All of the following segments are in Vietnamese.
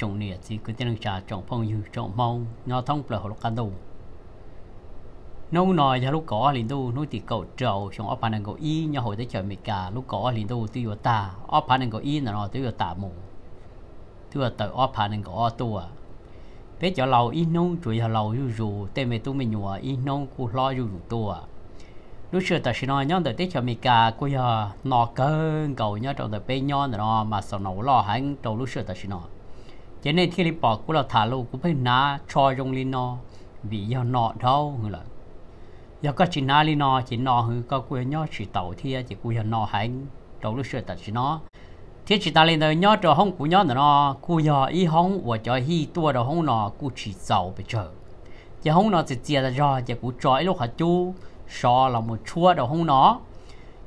trồng nè thì cứ tiếng trà trồng phong như trồng mau nó thông là hồ cá đâu nấu nồi cho lúc có liền đâu nấu thì cậu trầu xong ốp hàng cậu y nhau hồi tới chợ mì cả lúc có liền đâu tiêu ta ốp hàng cậu y là nó tiêu ta mù tiêu tới ốp hàng cậu tua bé cho lầu y nấu chuối cho lầu dù dù tên mẹ tôi mẹ nhùa y nấu cô lo dù dù tua lúc xưa ta xin nói nhon tới chợ mì cả cô giờ nọ cơn cầu nhớ trong tới bé nhon nó mà sao nấu lo hắn trong lúc xưa ta xin nói cho nên khi đi bỏ cũng là thả lô cũng phải ná cho trong linh nó vì do nọ đâu người là do có chị ná linh nó chỉ nọ hư có quên nhớ chỉ tàu thia chỉ quên giờ hành trong lúc sửa ta chỉ nó thế chỉ ta lên đời nhớ cho hông của nữa nó cú giờ ý hông của cho hi tua đầu hông nọ cú chỉ giàu bây giờ giờ hông nọ chỉ chia ra cho giờ cú trói lúc hả chú so là một chua đầu hông nó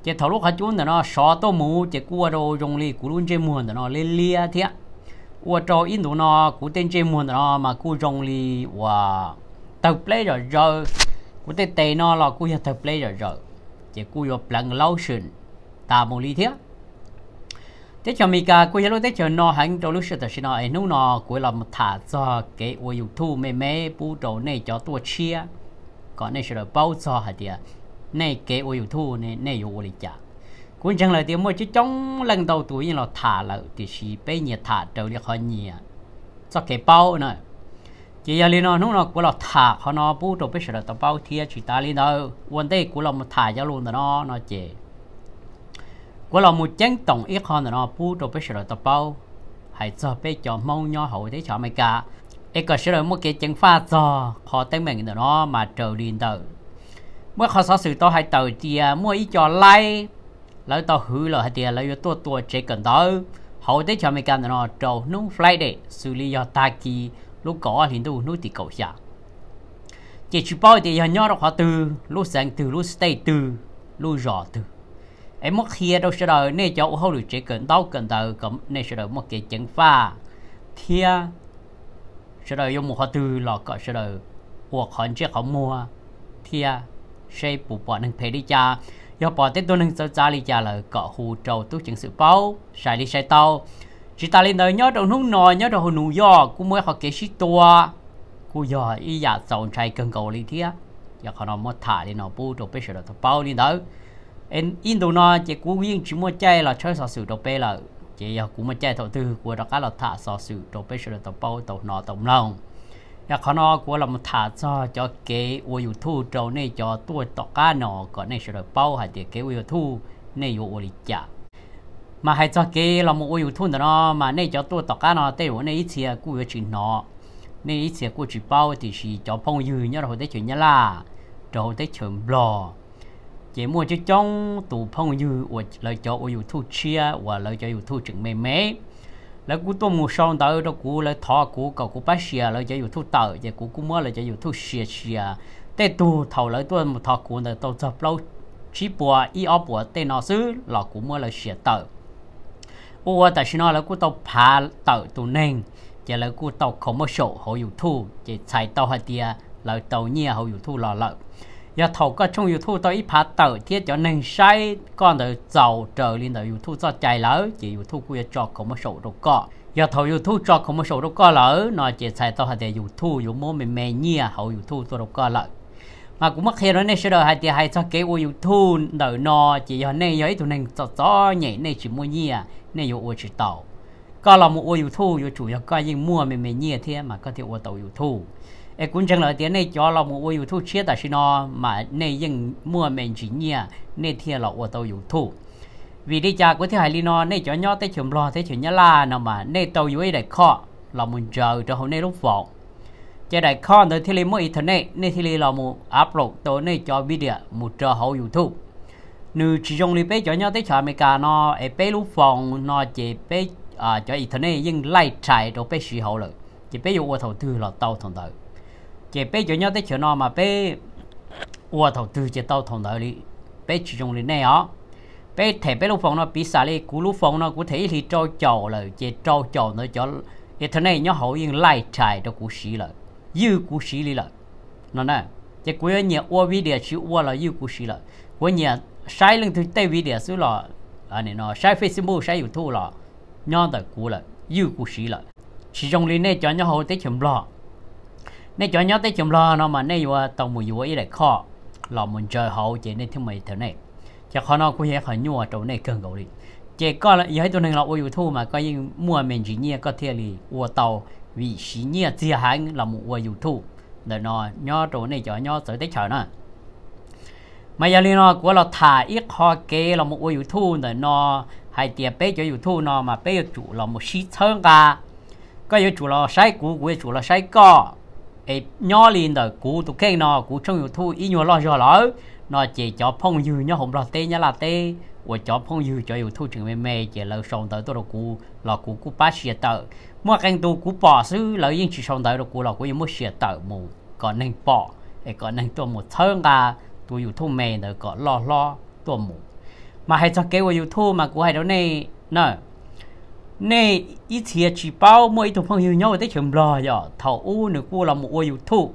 giờ thầu lúc hả chú nó so tô mù giờ cua đầu dùng li cú luôn chơi muôn nó lên lia thiệt 我找印度呢，古典节目呢嘛，古种里我头 play rồi rồi, 古典地呢 là 古要头 play rồi rồi, chỉ 古要 plan lotion, ta mù lý thiết. Thế cho mình cả, cô giáo thế cho nó hẳn trong lúc sự thật nó ấy nấu nó cuối là một thả cho cái ô dụng thu mê mê bù đồ cho tôi chia, còn này sẽ là bao cho hả tiệt, này cái ô dụng thu này này ô lý cũng chẳng là tiếng mua chứ trong lần đầu tuổi như là thả lợ thì chỉ bây nhiệt thả trâu đi khỏi nhìa cho cái bao nữa chỉ giờ liên nó lúc nào của là thả họ nó bù đồ bây giờ là bao thiệt chỉ ta lên đâu quan đây của là một thả giao luôn nó nó chỉ của là một chân tổng ít hơn nó bù đồ bây giờ là bao hãy cho bây giờ mong nhau hậu thế cho mày cả ấy có sẽ một cái chân pha cho họ tên mình nó mà trâu liên đâu mới họ sao sự to hay tàu thì mua ít cho like lấy tao hư là hay tiền lấy tôi tôi chế cần đó hậu tới cho mấy cái nó trâu nung fly để xử lý do ta kỳ lúc có thì tôi nuôi thì cầu xa chỉ chụp bao thì nhà nhau họ từ lúc sáng từ lúc stay từ lúc rõ từ em mất kia đâu sẽ đợi nên cháu hậu được chế cần tao cần tờ cũng nên sẽ đợi một cái chân pha thia sẽ đợi dùng một họ từ lọ cọ sẽ đợi hoặc họ chiếc họ mua thia sẽ bù bỏ nâng phải đi cha do bỏ tết tôi nâng sao cha lý cha lời cọ hù trầu tu chứng sự báo sai li sai tàu chỉ ta lên đời nhớ đầu nung nồi nhớ đầu hồ nụ do cũng mới học kế sĩ tua cú giò ý giả sầu trai cần cầu li thía giờ họ nó mất thả lên nó bu đồ bê sửa đồ báo lên đó em in đồ nó chỉ cú viên chỉ mua chay là chơi sò sự đồ bê là chỉ giờ cú mua chay thọ tư của đó cá là thả sò sự đồ bê sửa đồ báo tàu nọ tàu lòng nhà khó nó của là một cho cho cái ô yêu trâu này cho tôi tọt cá nọ có này sẽ được bao hay cái ô yêu này yêu ô đi mà hay cho cái là một ô yêu thu mà này cho tôi tọt cá nọ tây này ít xe của yêu chuyện này ít xe của chuyện bao thì phong dư nhớ rồi tới chuyện nhớ là rồi tới chuyện bò chỉ mua cho trong tủ phong dư hoặc là cho ô yêu thu chia hoặc cho yêu thu chuyện mềm là cú tôm mù sông tới đó cú là thọ cú cầu cú bắt xìa là chỉ dùng thu tờ chỉ cú cú mới là chỉ dùng thu xìa xìa tê tu thầu là tôi một thọ cú là tôi tập lâu chỉ bùa y ở bùa tê nó xứ là cú mới là xìa tờ ủa tại sao là cú tàu phá tờ tu nên chỉ là cú tàu không có sổ hậu dùng thu chỉ chạy tàu hạt tia là tàu nhia hậu dùng thu lò lợi giờ thầu có trong youtube tôi ít phá tờ thiết cho nên sai con đợi giàu trở lên đợi youtube cho chạy lỡ chỉ youtube của cho có số đồ cọ giờ thầu youtube cho có số đồ cọ lỡ nó chỉ xài tao hay để youtube dùng mô mình mè nhia hậu youtube tôi đồ cọ lỡ mà cũng mất khi đó nên sẽ đợi hay thì hay cho cái u youtube đợi nó chỉ giờ nên giờ ít tụi nên cho cho nhảy nên chỉ mua nhia nên yêu u chỉ tàu có là một u youtube yêu chủ yếu có nhưng mua mình mè nhia thế mà có thể u tàu youtube ai cũng chẳng nói tiếng này cho là một ôi thu chia à, ta mà này nhưng mua mình chỉ nhia này thiệt là ô tàu thu vì đi cha của thế hải lino này cho nhau tới chấm lo tới chấm nhá la nào mà này tàu dưới đại kho là muốn chờ cho hôm nay lúc vọng cho đại kho tới thế li mua internet này thế li là một upload tới này cho video một chờ hậu youtube nữ chỉ trong li bé cho nhau tới chờ mấy cả nó ai bé lúc vọng nó chỉ bé à cho internet nhưng lại chạy rồi bé sử hậu rồi chỉ bé dùng ô đầu tư là tàu thằng tàu chế bây giờ nhau tới chỗ nào mà bé ua thầu từ chế tàu thòng đợi đi bé chỉ dùng đến này ó bé thể bé lúc phòng nó bị xả đi cú lúc phòng nó cú thể thì trâu chầu là chế trâu chầu nó cho cái thằng này nó hậu yên lại trải cho cú sĩ là dư cú sĩ đi là nó nè chế cú nhà ua video chỉ ua là dư cú sĩ là cú nhà sai lưng thứ tây video số là à này nó sai facebook sai youtube là nhau tới cú là dư cú sĩ là chỉ dùng đến này cho nhau hậu tới chấm lọ nên cho nhau tới chồng lo nó mà nay vừa tàu mùi vừa ý để kho, lò mình chơi hậu chỉ nên thêm mấy thế này cho kho nó cũng hiện khỏi nhua chỗ này cần gấu đi chỉ có là giờ tôi nên là ôi thu mà có những mua mình chỉ nhia có thể là ua tàu vì chỉ nhia chỉ hàng là một ua thu để nó nhau chỗ này cho nhau tới tới chờ nó mà giờ nó của là thả ít kho kê là một ua thu để nó hay tiền bé cho thu nó mà bé chủ là một sĩ thân cả có yêu chủ là sai cũ của chủ là sai cọ ai nhỏ liền đời cũ tụ kê nó cũ trong nhiều thu ý nhiều lo rồi lỡ nó chỉ cho phong dư nhá hồng lo tê nhá là tê của cho phong dư cho nhiều thu trường mê mê chỉ lâu sống tới tôi đồ cũ là cũ cũ ba xịt tờ mua canh tu cũ bỏ xứ lỡ yên chỉ sống tới đồ cũ là cũ như mua xịt tờ mù còn nên bỏ ai còn nên tôi một thân à tôi nhiều thu mê nữa còn lo lo tôi mù mà hãy cho kế của nhiều thu mà cũ hay đâu này nè nè ít thiệt chỉ bao mỗi tụi phong hiểu nhau để chấm lò giờ thầu u nửa cu là một u yêu thụ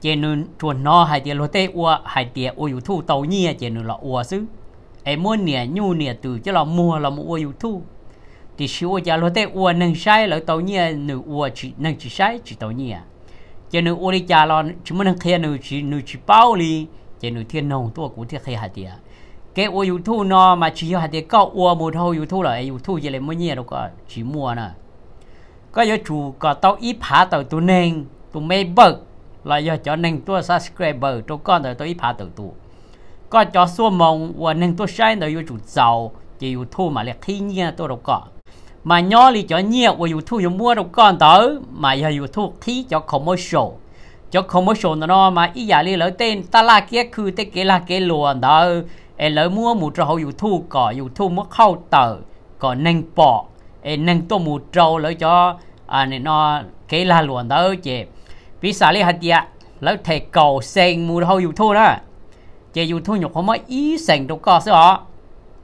chế nửa chuẩn nó hai tiền lô tê u hai tiền u yêu thụ tàu nhia chế nửa là u xứ em muốn nè nhu nè từ chứ là mua là một u yêu thụ thì xíu giờ lô tê u nâng sai là tàu nhia nửa u chỉ nâng chỉ sai chỉ tàu nhia chế nửa u đi cha lo chỉ muốn nâng kia nửa chỉ nửa chỉ bao đi chế nửa thiên nông tua cũng thiên khai hai tiền cái ô youtube thu nó mà chỉ hạt để câu ô một hồ youtube thu là yêu gì là mới nhiều đâu cả chỉ mua nè có yêu chủ có tao ít phá tao tu nên tu mê bậc là do cho nên tôi subscriber cho con rồi tôi ít phá tao tu có cho số mong và nên tôi sai rồi yêu chủ giàu chỉ youtube mà lại khi nhiên tôi đâu có mà nhỏ thì cho nhiều và youtube thu mua đâu con tới mà giờ yêu thu cho commercial cho commercial nó mà ý giả đi lỡ tên ta là kia cứ tên kia là kia luôn đó e mua một trâu dù thu cỏ dù thu mua khâu tờ có nâng bỏ e nâng tô một trâu lỡ cho à nó cái là luôn đó chị vì sao lý hạt địa lỡ thầy cầu sen mua hậu dù thu đó chị dù thu nhục không mới ý sen đâu có sao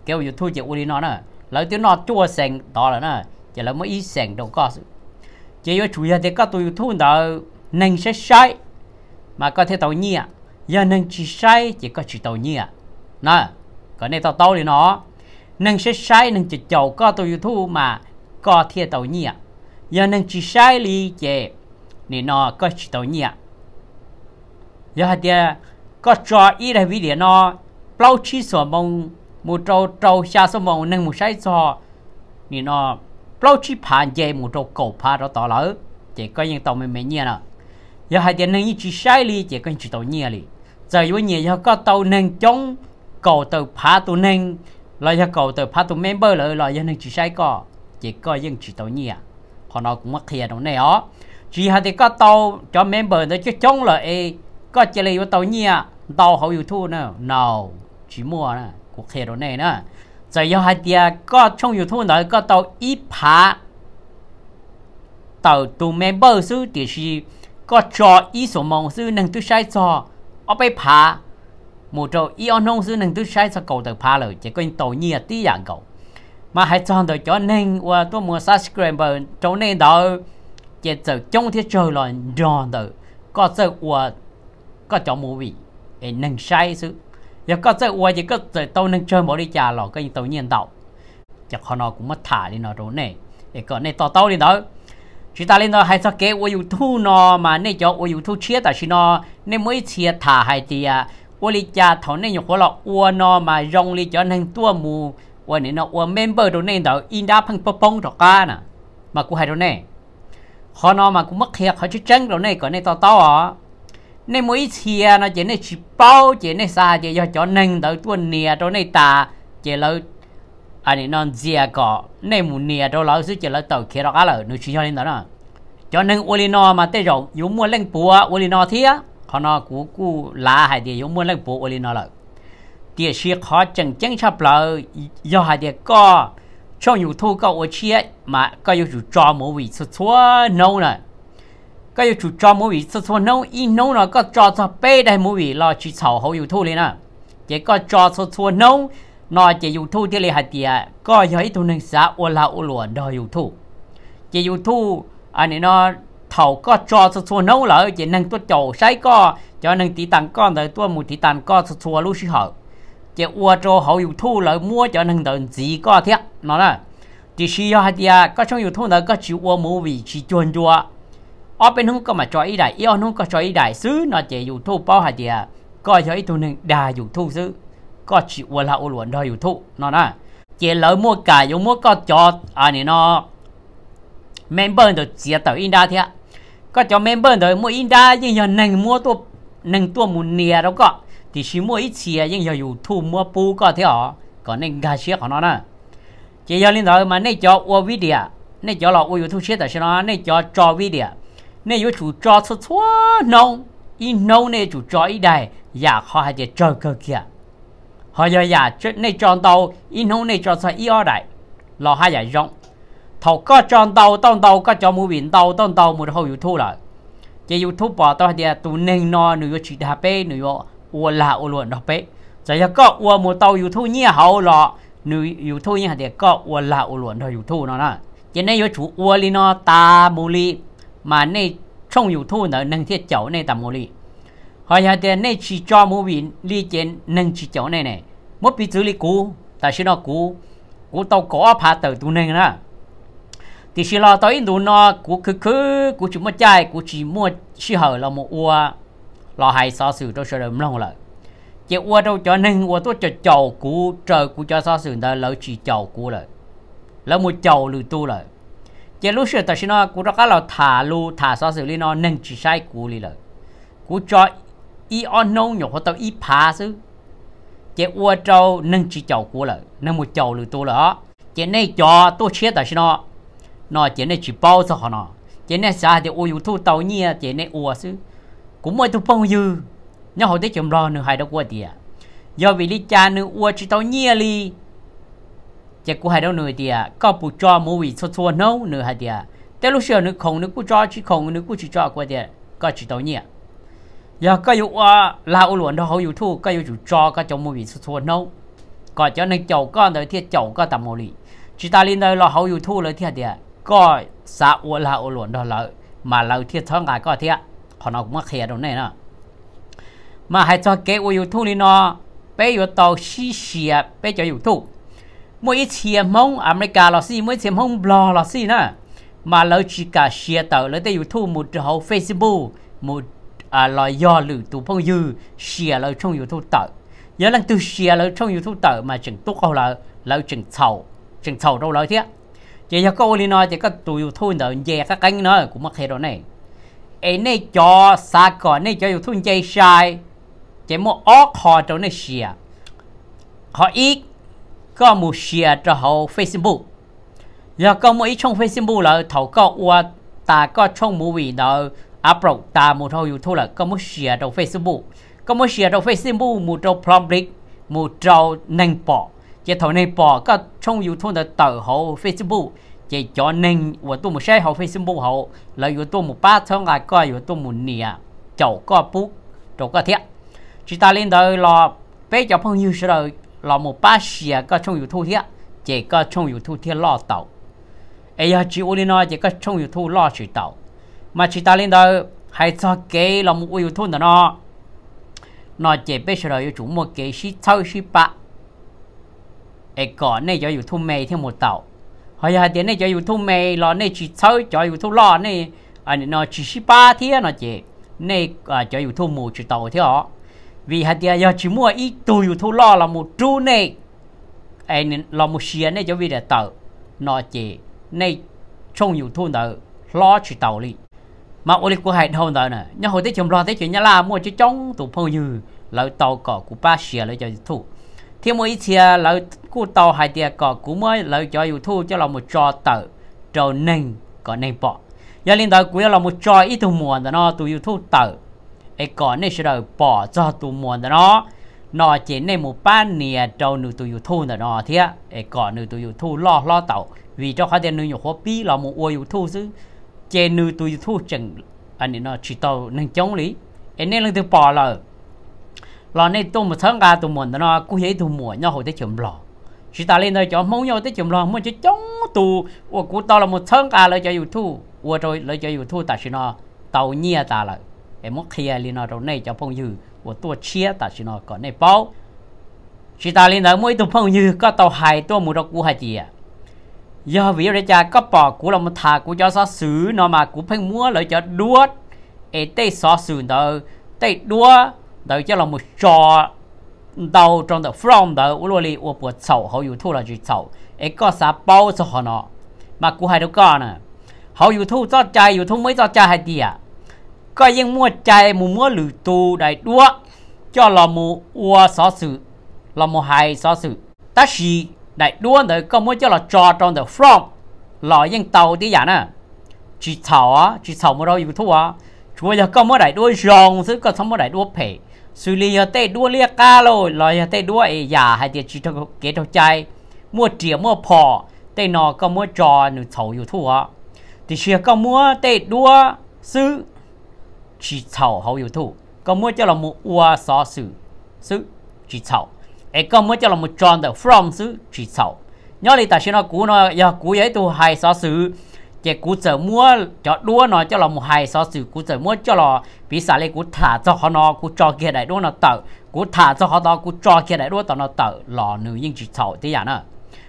kêu dù thu chị uli nó nè lỡ tiếng nó chua sen đó là nè chị lỡ mới ý sen đâu có chị vô chủ nhà thì các tôi thu đó nâng sẽ sai mà có thể tàu nhia giờ nâng chỉ sai chỉ có chỉ tàu nhia nó cái này tao tao đi nó nâng sẽ sai nâng chỉ chầu có tôi youtube mà có thiệt tao nhỉ giờ nâng chỉ sai li chè nên nó có chỉ tao nhỉ giờ hạt địa có cho ý là vì nó bao chi sổ mong một trâu trâu xa số mong nâng một sai cho nên nó bao chi phản chè một trâu cổ phá đó tỏ lỡ chè có những tao mình mình nhỉ nào giờ hạt địa nâng chỉ sai li chè có chỉ tao nhỉ li giờ nhỉ giờ có tao nâng chống cầu từ phá tụ nên loại cho cầu từ phá tụ member là loại dân chỉ sai cỏ chỉ có dân chỉ tàu nhỉ à. họ nói cũng mắc thiệt đồng này ó chỉ hai thì có tàu cho member nó chứ chống là e có chỉ lấy à. tàu nhỉ tàu họ yêu thu nữa nào chỉ mua nữa cuộc thiệt đồng này nữa rồi do hai thì có trong yêu thu nữa có tàu ít phá tàu tụ member sư thì có cho ít số mong sư năng tư sai cho ở bên phá một chỗ ion nông sư nâng tư sai cho cầu từ phá lời chỉ có tổ nhi tí dạng cầu mà hãy chọn được cho nên và tôi mua subscribe cho nên đó chỉ từ trong thiết trời là đòn từ có từ và có chỗ mua vị để nâng sai sự và có từ và chỉ có từ tôi nâng chơi bỏ đi trà lọ cái tổ nhiên tạo chắc họ nó cũng mất thả đi nó rồi này để có này to to đi đó chúng ta lên đó hay cho kế ô yêu thu nó mà nên cho ô yêu thu chia tại chỉ nó nên mới chia thả hai thì 我哩家头那用火了，我呢嘛用哩叫能多木，我呢呢我 member 都那到印度碰碰碰着干呢，嘛古还着呢，可能嘛古没开，可去争着呢，个那到到啊，那每一次啊，那这那吃包，这那啥，这要叫能到多年到那大，这老。anh ấy à, non dìa cỏ nên muốn nè đâu lão sư chỉ là tàu kia đó là nó chỉ cho nên đó nè cho nên Olino mà tới rồi dù mua lên bùa Olino thế พอนอกูกูลาหายเดียยมวนเล็กปูโอลินอละเดียเชียขอจังจังชอบเรายอหายเดียก็ช่องอยู่ทูก็โอเชียมาก็อยู่จู่จอมวีสุดชัวโน่น่ะก็อยู่จู่จอมวีสุดชัวโน่อีโน่น่ะก็จอจะเป้ได้มวีรอชีเฉาเขาอยู่ทูเลยนะเจ๊ก็จอสุดชัวโน่นอเจอยู่ทูที่เลยหายเดียก็ย้อยตัวหนึ่งสาโอลาโอหลวนดอยอยู่ทูเจอยู่ทูอันนี้นอ thầu có cho xua nấu lỡ chỉ năng tôi chầu sấy co cho nên tí tặng con tới tôi một tí tặng co xua lúc xí hở chỉ ua cho hậu yêu thu lỡ mua cho nên đợn gì co thiệt nó là chỉ xí hả thì có trong yêu thu nữa có chịu ua mua vì chỉ chuồn chua ở bên hông có mà cho ý đại yêu hông có cho ý đại sứ nó chỉ yêu thu bao hả thì có cho ý thu nên đa yêu thu sứ có chịu ua là ô luận đo yêu thu nó là chỉ lỡ mua cả yêu mua có cho à này nó member được chia tờ in đa thiệt ก็จะเมมเบอร์เดี๋ยวมวยอินดายังยังหนึ่งมัวตัวหนึ่งตัวมุนเนียแล้วก็ที่ชิมวยอีเชียยังยังอยู่ทุ่มมัวปูก็เท่าก็ในกาเชียของน้องนะเจียลินเดี๋ยวมาในจอวัววิเดียในจอเราอยู่ทุ่เชียแต่ชนะในจอจอวิเดียในอยู่จู่จอชั่วน้องอีน้องในจู่จออีได้อยากขอให้เจเจอเกี่ยเขาอยากในจอเตาอีน้องในจอใส่อีอ้อได้รอให้ใหญ่ร้องทกก็จอนเตาต้องเตาก็จอมูวินเตาต้องเตามมดเขาอยู่ทุ่งละจะอยู่ทุ่งป่อตัวเดียตัวหนึ่งนอนหนึ่งูชิดฮาเป้หนึ่งู่อวลาอวลวนดอเป้จะยังก็อวหมดเตาอยู่ทุ่งเนี้ยเขาละหนึ่งอยู่ทุ่งเงี้ยเดียก็อวลาอวลวนเราอยู่ทุ่งนอนนะจะในอยู่ชูอวลีนอตาโมลีมาในช่องอยู่ทุ่งเนี่ยหนึ่งเที่ยวเจ้าในตาโมลีเขาอยากเดียในชิดจอมูวินลีเจนหนึ่งชิดเจ้าในเนี่ยมุดปีจื้ลีกูแต่ชิโนกูกูเตาก็อาพาเตอตัวหนึ่งนะ thì xí lo tới đủ nó của cứ cứ của chúng mua chai của chỉ mua xí hở là một ua lo hay so sử trong sơ đầm long lợi chỉ ua đâu cho nên ua tôi cho chầu của trời của cho so sử đó lỡ chỉ chầu của lợi lỡ một chầu lừa tu lợi chỉ lúc xưa tới xí nó của đó cá là thả lu thả so sử li nó nên chỉ sai của li lợi của cho y on nông hoặc tao y phá xứ chỉ ua trâu nên chỉ chầu của lợi nên một chầu lừa tu lợi chỉ này cho tôi chết tới xí nó nó chỉ nên chỉ bao giờ họ nó chỉ nên sao thì ôi thu tàu nhia chỉ này ủa chứ cũng mới thu bao nhiêu nhớ hồi tới chấm lo nữa hai đâu qua tiệt do vì lý cha nữa ủa chỉ tàu nhia li chỉ cũng hai đâu nữa tiệt có bù cho mua vị cho cho nấu nữa hai tiệt tới lúc xưa nữa không nữa cũng cho chỉ không nữa cũng chỉ cho qua tiệt có chỉ tàu nhia giờ có dụ là ô luận đó hậu dụ thu có chỉ cho có chồng mua vị cho cho nấu còn cho nên chậu con rồi thì chậu có tầm mồ lì chỉ ta lên đây là hậu dụ thu rồi thì hạt tiệt ก็ซาอวลาอหลวนดอเรามาเราเทียท้องกายก็เทียขอนอกมาเลียตรงนี้เนาะมาให้จอเกออยู่ทุนีนอไปอยู่ต่อชีเชียไปจะอยู่ทุกมวยเชียมงอเมริกาเราสิมวยเชียมงบลอเราสินะ มาเราชิกาเชียต่อแล้วแตอยู่ทุกมุดเขาเฟซบุ๊กมุดอ่าลอยยออหรือตูพงยูเชียเราช่องอยู่ทุกต่อยันลังตูเชียเราช่องอยู่ทุงต่อมาจึงตุกเขาเราเราจึงเฉาจึงเฉาเราเราเทีย chỉ cho cô đi nói chỉ có tụi thôi đợi dè các cánh nó cũng mắc hệ đó này ấy này cho xa còn này cho tụi thun chơi sai chỉ mua óc họ chỗ này xìa họ ít có một xìa cho họ Facebook giờ có một ít trong Facebook là thầu có qua ta có trong một vị đó upload ta một thầu YouTube là có một xìa cho Facebook có một xìa cho Facebook một cho public một cho nền bỏ chỉ thầu này bỏ các trong youtube là tờ hộ facebook chỉ cho nên của tôi một xe hộ facebook hộ là của tôi một ba tháng ngày có của tôi một nìa chậu có bút chậu có thiệt chỉ ta lên đời là bây giờ phong như rồi là một ba xe các trong youtube thiệt chỉ có trong youtube thiệt lo tàu ai giờ chỉ ôn nói chỉ có trong youtube lo chỉ tàu mà chỉ ta lên đời hay cho cái là một youtube nó nó chỉ bây giờ là chúng một cái sĩ thâu sĩ bạc ai có này cho YouTube mày theo một tàu hay hai tiếng này cho YouTube mày lo này chỉ sau cho YouTube lo này anh à, nó chỉ ship ba thế nó chị này à, cho YouTube một chỉ tàu thế họ vì hạt tiếng giờ chỉ mua ít tu YouTube lo là một tru này anh lo một xia này cho vì là tàu nó chị này trong YouTube đó lo chỉ tàu đi mà ô của hạt đầu đó nè nhớ hồi tới chồng lo tới chuyện nhà là mua chỉ trong tụ phô như lợi tàu cỏ của ba xia lợi cho thu thì mỗi chia là cú tàu hai tia có cú mới là cho yêu thu cho là một trò tử trò nền có nền bọ giờ liên đời cuối là một trò ít thu muộn nó tụ yêu thu tử ấy có nên sẽ đợi bỏ cho tụ muộn nó nó chỉ nên một ban nè trâu nữ tụ yêu thu nó thế ấy có nữ tụ yêu thu lo lo tàu vì cho khó tiền nữ nhiều khó bí là một ô yêu thu chứ chế nữ tụ yêu thu chẳng anh nó chỉ tàu nâng chống lý ấy nên là từ bỏ là là này tôi một sáng ra tôi muốn nó cũng thấy tụ muốn nhau hồi tới chấm lò chỉ ta lên đây cho mong nhau tới chấm lò muốn chỉ chống tụ, của cụ tao là một sáng ra lại cho yêu thu của rồi lại cho yêu thu ta chỉ nó tàu nhia ta lại em muốn kia lên nó rồi này cho phong dư của tôi chia ta chỉ nó còn này bao chỉ ta lên đây mỗi tụ phong dư có tàu hai tôi một đọc của hai chị à giờ vì vậy cha có bỏ của là một thà của cho xóa xứ nó mà của phải mua lại cho đuốt ê tê xóa xứ đó tê đuốt เ đó c จ ỉ l เ m า t cho đầu trong the from đó ป l ดเสาเขาอยู่ท y ่ u thu là chỉ s ầ ก ấy có sa bao số họ nó ม à กูให้ทุกคนน nè hậu yếu thu cho trái yếu thu mới cho trái hai tia ก็ยังมั่วใจมุ่มั่วหรือตูได้ด้วย เจ้าเรามูอัวสอสุเรามูไฮสอสุอแต่สีได้ด้วยเดี๋ยวก็มั่วเจ้าเราจอดตรงเดอะฟรอมเรายังเตาที่อย่างน่ะ จีเสาจีเสาเมื่อเราอยู่ทั่วช่วยเรวก็มั่วได้ด้วยรองซึ่งก็ทั้งม่ได้ด้วยเพยสุริยเตด้วเรียกาโลลอยเตด้วยอย่าให้เดียจิตเกตใจมัวเจียมัวพอเตนอก็มัวจอนเฉาอยู่ทั่วติเชียก็มัวเตด้วซื้อจิเฉาเขาอยู่ทั่วก็มัวเจ้าละมัวซอสื่อซื้อจิเฉาเอก็มัวเจ้าละมัวจอนเดอ from ซื้อจิเฉาย้อนเลยแต่เชียนอกูนอยากูใหญ่ตัวไฮซอสื่อ chế cú chờ mua cho đua nó cho là một hai so sự cú chờ mua cho là bị sao lại cú thả cho họ nó cú cho kia đại đua nó tự cú thả cho họ đó cú cho kia đại đua tao nó tự lò nữ nhưng chỉ thầu thế à nữa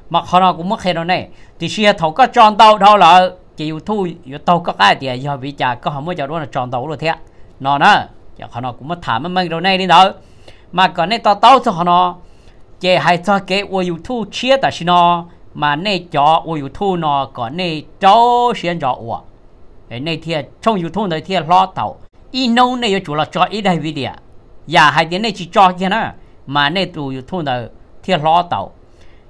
mà họ nó cũng mất hết rồi này thì xe thầu có tròn tàu đâu là chỉ yêu thu yêu tàu có cái thì giờ bị trả có không mới cho đua là tròn tàu rồi thế nó nữa giờ họ nó cũng mất thả mất mình rồi này đi đâu mà còn này tao tao cho họ nó chế hai cho cái yêu thu chia ta xin nó มาเนจอวอยู่ทู่นอก่อนเนจอเสียนจออวเนเทียช่องอยู่ทุ่งในเทียล้อเต่าอีนงในยู่จุลจออีได้วิเดียอย่าให้เดียนในจีจอเทียนะมาในตูอยู่ทุ่งในเทียล้อเต่า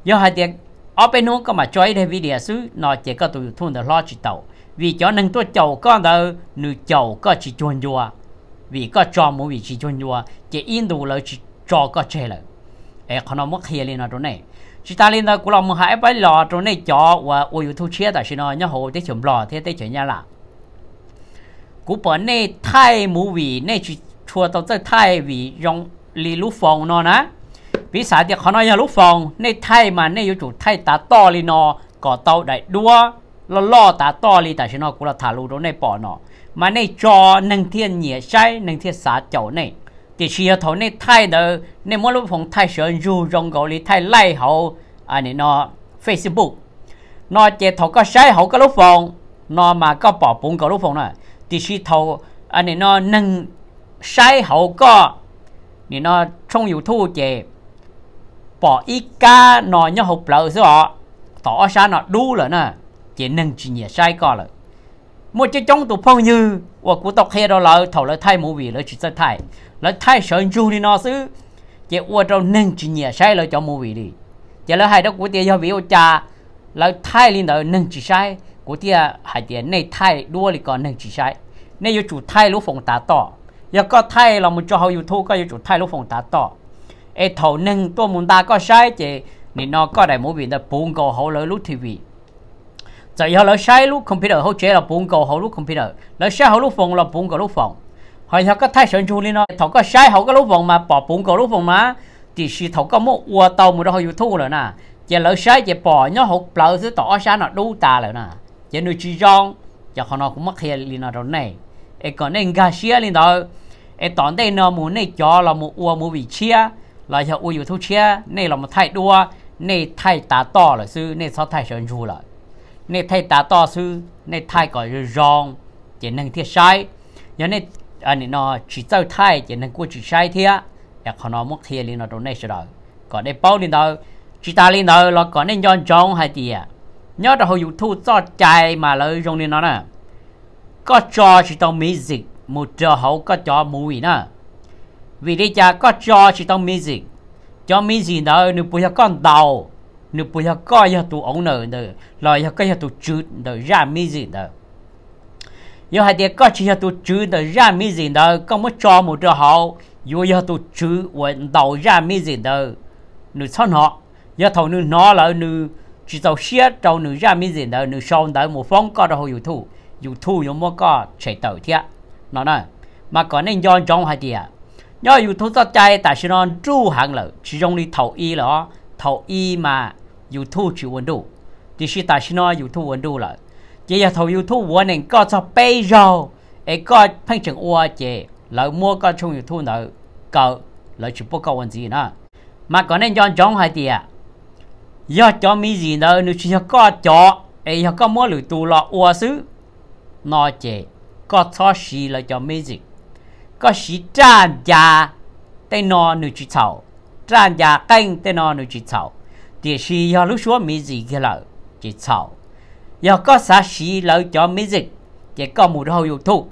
ย่าให้เดียเอาไปนู้นก็มาจอยได้วิเดียซื้อนอเจก็ตูอยู่ทุ่ในล้อจีเต่าวิจอหนึ่งตัวเจ้าก็เดินเจ้าก็จีจวนจัววีก็จอมวิจีจวนจัวเจอินดูเลยจีจอก็เจเลยเอขนมเขียนเลยนะตรงนี้ chúng ta lên đó cũng lòng hãy bái lò trong này cho và ôi yêu thu chia tại xin nói nhớ hồ thế chấm lò thế thế chuyện nhà là cú bẩn này thay mũ vị này chỉ chua tao tới thay vị dùng lì lú phòng nó nè vì sao thì họ nói nhà lú phòng này thay mà này yêu chủ thay ta to lì nó có tao đại đua lo lo ta to lì tại xin nó cũng là thả lù trong này bỏ nó mà này cho nâng thiên nhẹ say nâng thiên xá chậu này chỉ chỉ thầu này thay đó nên mỗi lúc phòng thay sửa dù rong gọi lý thay lại hậu à này nó Facebook nó chỉ thầu có sai hậu cái lúc phòng nó mà có bỏ bụng cái lúc phòng này thì chỉ thầu à này nó nâng sai hậu có này nó trong yếu thu chỉ bỏ ít ca nó nhau hộp lợi rồi tỏ ra nó đủ rồi nè chỉ nâng chỉ nhẹ sai có rồi một chiếc chống tụ phong như và cú tộc hay đó là thầu là thay mũ vị là chỉ thay là thay sợ du đi nó xứ chỉ ua trong nên chỉ nhẹ sai là cho mũ vị đi chỉ là hai đó của tiền do vị ô cha là thay lên đó nên chỉ sai của tiền hai tiền này thay đua thì còn nên chỉ sai nên yêu chủ thay lúc phòng tá to, giờ có thay là một cho hậu yêu thu có yêu chủ thay lúc phòng tá to, ai thầu nên tôi muốn ta có sai chỉ nên nó có đại mũ vị là bốn cầu hậu lỡ lúc thì vị giờ dạ, giờ lỡ sai lúc computer hỗ trợ là bốn cầu hậu lúc computer lỡ sai hậu lúc phòng là bốn cầu lúc phòng hồi thằng có thay sơn chu lên nó có sai hậu cái mà bỏ bốn cầu lúc phòng mà thì sự thằng có một ua tàu một đó hồi youtube giờ lỡ sai bỏ nó hậu lỡ thứ tỏ sai nó ta rồi giờ nuôi chi rong giờ họ nó cũng mắc hiền lên rồi này e còn nên lên đó e tỏn đây nó muốn này cho là một ua một vị chia là giờ ua youtube chia này là thay đua này thay tá to là sư này thay sơn chu rồi nên thầy ta to sư nên thay gọi là rong chỉ nâng thiết sai nhớ nên anh à, nó chỉ tao thay chỉ nâng của chỉ sai thế à dạ, còn nó mất thiệt liền nó đâu này sẽ đó còn đây bao liền đó chỉ ta liền đó là còn nên nhon trống hay gì à nhớ là hồi youtube cho chạy mà lời rong liền nó nè có cho chỉ tao music một trò hậu có cho mùi nè vì đây cha có cho chỉ tao music cho music đó nếu bây giờ con đầu nếu bây giờ coi giờ tụ ông nở nở lo giờ coi giờ tụ chữ nở ra mi gì nở giờ hai tiếng coi chỉ giờ tụ chữ nở ra mi gì nở có một cho một trò họ dù giờ tụ chữ vận đầu ra mi gì nở nửa sau họ giờ thầu nửa nó là nửa chỉ tàu xe tàu nửa ra mi gì nở nửa sau đó một phong coi rồi dù thu dù thu nhưng mà có chạy tàu thiệt nó nè, mà có nên do trong hai tiếng nhớ dù thu sao chạy tại sao nó tru hàng lợi chỉ trong đi thầu y là thầu y mà อยู่ทูชิวันดูดิชิตาชินออยู่ทูวันดูละเจียทอยู่ทูวันเองก็จะไปรอไอ้ก็เพ่งจังอัวเจแล้วมัวก็ชงอยู่ทูเนอก็แล้วชิบุกวันจีนะมาก่อนนั้นย้อนจ้องหายเตียยอดจอมีจีเนอนุชิยก็จอไอ้ยก็มัวหรือตูละอัวซื้อนอเจก็ทอชีแล้วจอมีจีก็ชีจานยาแต่นอนหนูจีเฉาจานยาเก่งแต่นอนหนูจีเฉา thì sĩ họ lúc xuống mỹ gì kia là chỉ chào giờ có xã sĩ lợi cho mỹ dịch chỉ có một hậu youtube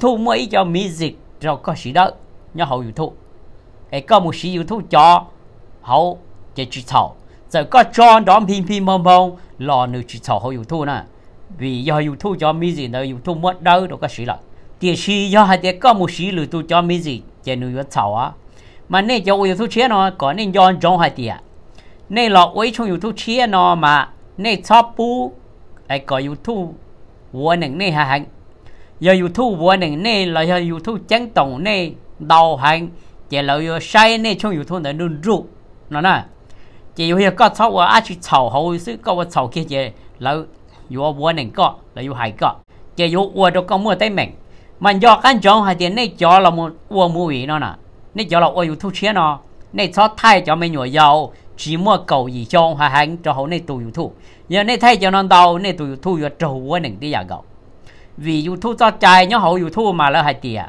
thu mới cho mỹ dịch rồi có sĩ đó nhớ hậu thu, cái có một sĩ thu cho hậu chỉ chỉ chào giờ có cho đó phim phim mông mông lò nữ chỉ chào hậu thu nè vì do thu cho mỹ dịch rồi thu mất đâu rồi có sĩ lợi thì sĩ do hai cái có một sĩ lựa thu cho mỹ dịch chỉ nữ chào á mà nên cho thu chế nó có nên do trong hai tiền nay lọ quấy chung youtube chia nó mà nay top bu ai có youtube vua nâng nay hành giờ youtube vua nâng nay là giờ youtube chẳng tổng nay đầu hành giờ là giờ sai nay chung youtube là đun rụ nó nè chỉ giờ có thâu và ai chỉ thâu hậu sự có và thâu kia giờ, là giờ vua nâng có là giờ hải có giờ vua đâu có mua tay mình mà do căn trọng hai tiền nay cho là một vua mua gì nó nè nay cho là vua youtube chia nó nay cho thay cho mình nhỏ giàu chỉ mua cầu gì cho hà hắn cho hậu này tù yếu giờ này thay cho non đầu này tù yếu thu trâu quá nè tí giờ gạo vì yếu thu cho trai nhớ hậu yếu thu mà lỡ hai tiền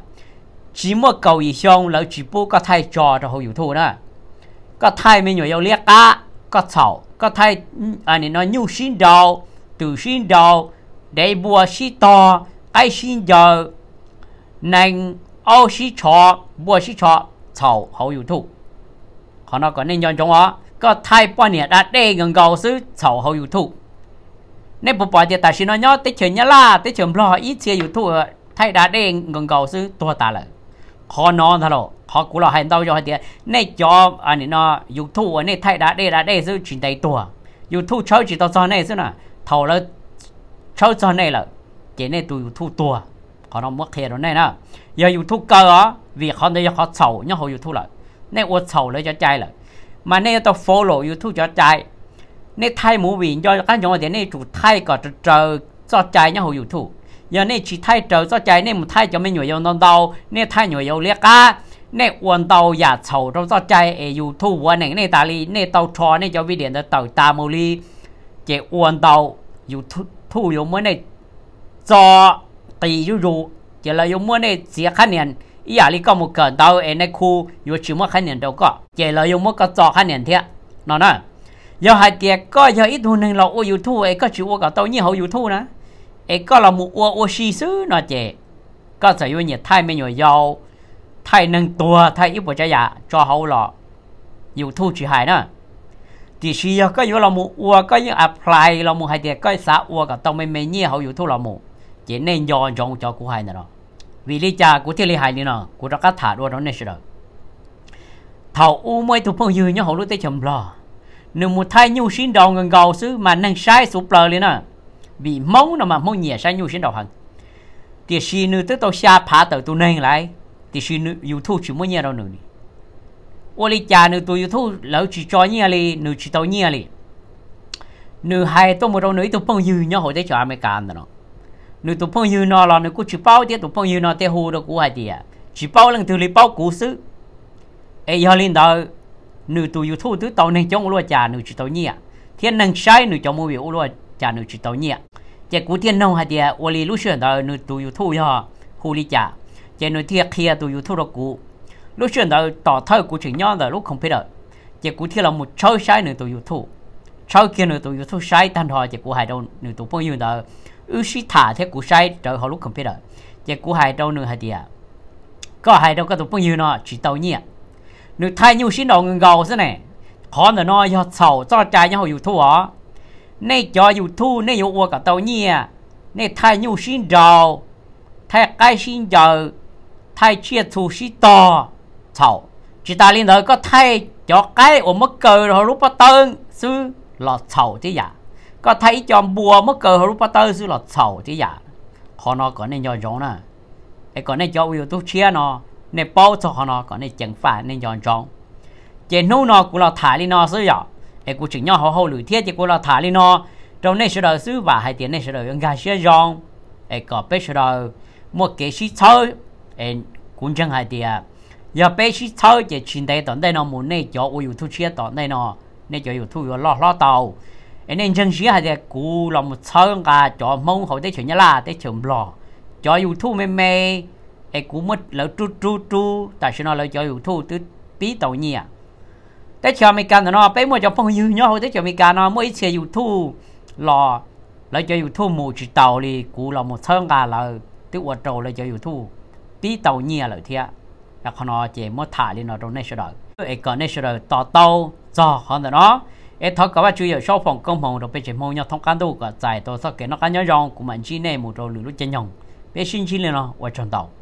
chỉ mua cầu gì xong lỡ chỉ bố có thay cho cho hậu yếu thu đó có thay mình nhiều liếc cá có sầu có thay anh à, nói nhu xin đầu từ xin đầu để bùa xí to cái xin giờ nành ô xí trọ bùa xí trọ sầu hậu yếu thu họ nó có nên nhon trong có thay bỏ nhẹ đã đê gần gầu xứ sầu hậu youtube nên bộ bỏ thì ta xin nó nhớ tích chuyện nhớ là tới chuyện lo ít chia youtube thay đã đê gần gầu xứ tua tạ lại khó nón thật rồi khó cú lọ hành đâu cho thì nên cho anh à, nó youtube ờ, nên thay đã đê đã đê xứ chuyện đầy tua youtube chơi chỉ tao cho này xứ nè thầu là chơi cho này là chỉ nên tụi youtube tua khó nó mất khe rồi này nè giờ youtube cơ á vì khó nó giờ khó sầu nhớ hậu youtube lại nên ô sầu lấy cho trai lại มันนี่ต้อง follow YouTube จอใจ ในไทยหมูวินย้อนกันย้อนเดี๋ยวนี้ถูกไทยก็จะเจอจอใจเนี่ยหูว y o u t u b ย้อนนี้ชีไทยเจอจอใจนี่มันไทยจะไม่หน่วยยนต์ดาวในไทยหน่วยยนตเลียกกันีใอวันตาอยากเฉาเราจอใจเอ้ y o u t u b วันหนึ่งในตาลีในตาชอในจอวิดีโอเนตาตาโมลีจะวันดาว y o u ท u b e ยังไม่ได้จอตียูยูจะเรายังไม่ได้เสียคะแนน giờ đi có một cái đâu em này khu yêu chỉ một khái niệm đâu có chỉ là dùng một cái trò khái niệm thế nó nói giờ hai tiệc có giờ ít thu nên là ô yêu thu em có chịu ô cả tao như hậu yêu thu nè, em có là một ô ô xì xứ nó chỉ có thể yêu nhiệt thay mấy nhồi dầu thay nâng tua thay ít bộ trái giả cho hậu lọ yêu thu chỉ hại nè. thì xí giờ có yêu là một ô có như apply là một hai tiệc có xã ô cả tao mấy mấy nhia hậu yêu thu là một chỉ nên do chọn cho cô hai nè. đó vì lý cha của thiên lý hại lý nọ của ra cá thả đua nó nè sờ thầu u mới thuộc phong nhiêu nhớ hậu lối tới chầm lò nếu một thay nhu xin đầu ngần gầu xứ mà nâng sai sụp lờ lý nọ vì máu nó mà máu nhẹ sai nhu xin đầu hận thì xin nữ tới tao xa phá tới tụ nên lại thì xin nữ yêu thu chỉ muốn nhẹ đâu nữa đi ô lý cha nữ tụ yêu thu lỡ chỉ cho nhẹ li nữ chỉ tao nhẹ li nữ hai tôi một đâu nữ tụ phong nhiêu nhớ hậu tới cho mấy mới cản nếu tụ phong yêu nó là nếu cô chỉ bao tiết tụ phong yêu nó tiết hồ đó cú hay tiệt chỉ bao lần từ lấy bao cú xứ ai giờ lên đó nếu tụ yêu thu tứ tàu nên chống lúa trà nếu chỉ tàu nhẹ thiên năng sai nếu chống mua việc lúa trà nếu chỉ tàu nhẹ chỉ cú thiên nông hay tiệt ô li lúc xưa đó nếu tụ yêu thu ya hồ li trà chỉ nếu thiệt kia à, tụ yêu thu đó cú lúc xưa đó tỏ thơ cú chỉ nhau rồi lúc không biết rồi chỉ cú thiên là một chơi sai nếu tụ yêu thu chơi kia nếu tụ yêu thu sai thành hòa chỉ cú hay đâu nếu tụ phong yêu đó Ushita thế cú sai trở họ lúc computer giờ cú hai đâu nữa hay đi có hai đâu có tụi bao nhiêu nó chỉ tàu nhẹ, nửa thay nhiều xin đầu ngừng gầu thế này khó nữa nó do sầu do trái nhau yêu thu ó nay cho yêu thua nay yêu ua cả tàu nhẹ, nay thay nhiều xin đầu thay cái xin giờ thay chia thu xí to sầu chỉ ta liên đời có thay cho cái ổ mất cờ rồi lúc bắt tân sư lọt sầu thế vậy dạ. ก็ไทจอมบัวเมื่อเกิดรูปเตอร์ซื้อหลอดเสาที่อยากขอนอก่อนในยอยองนะไอ้ก่อนในยอวิวตุเชียนอในเป้าจะขอนอก่อนในเจียงฝ่าในยอยองเจนู่นอกูเราถ่ายลีนอซื้อหยอไอ้กูถึงยอเขาเขาหรือเทียจะกูเราถ่ายลีนอตรงในเสดอซื้อว่าให้เตียนในเสดอยังกาเชียยองไอ้ก่อเป็ดเสดอมื่อเกชิเชอไอ้กุนจังให้เตียอย่าเป็ดชิเชอจะชินได้ตอนได้นอมูนในยอวิวตุเชียตอนได้นอในยออยู่ทุกยอลอดลอดเตาเนี่ยจรงจริงฮะเด็กกูลองมาเช้งกาจอมงเขาได้เฉยลาได้เฉยบล็อกจอยูทูบเมย์เมย์ไอ้กูมุดแล้วจู้จู้จู้แต่ฉันเอาเลยจอยูทูบตื้อปีต่อเนี่ยได้เฉยไม่กันแต่นาะไปมั่วจอมงยืนย่อเขาได้เฉยไม่กันเนอไม่เฉยยูทูบ่อแล้วจอยูทูบมู่จีเต่าเลยกูลองมาเช้งกาเลยตื้อวัวโตเลยจอยูทูบปีต่อเนี่ยเลยเทียแต่คนขาเนาเจมมัถ่ายเลยเนาะตรงเนชเ่นเลยไอ้ก่อนเนชเ่นเลยต่อโตจ่อคนแต่นาะ ế thọ các bạn chú ý phòng công phòng rồi bây giờ mong nhau thông can đâu cả giải tôi sau cái nó nhau rong của mình chỉ này một rồi lũ chân nhồng bây xin chỉ lên nó qua trong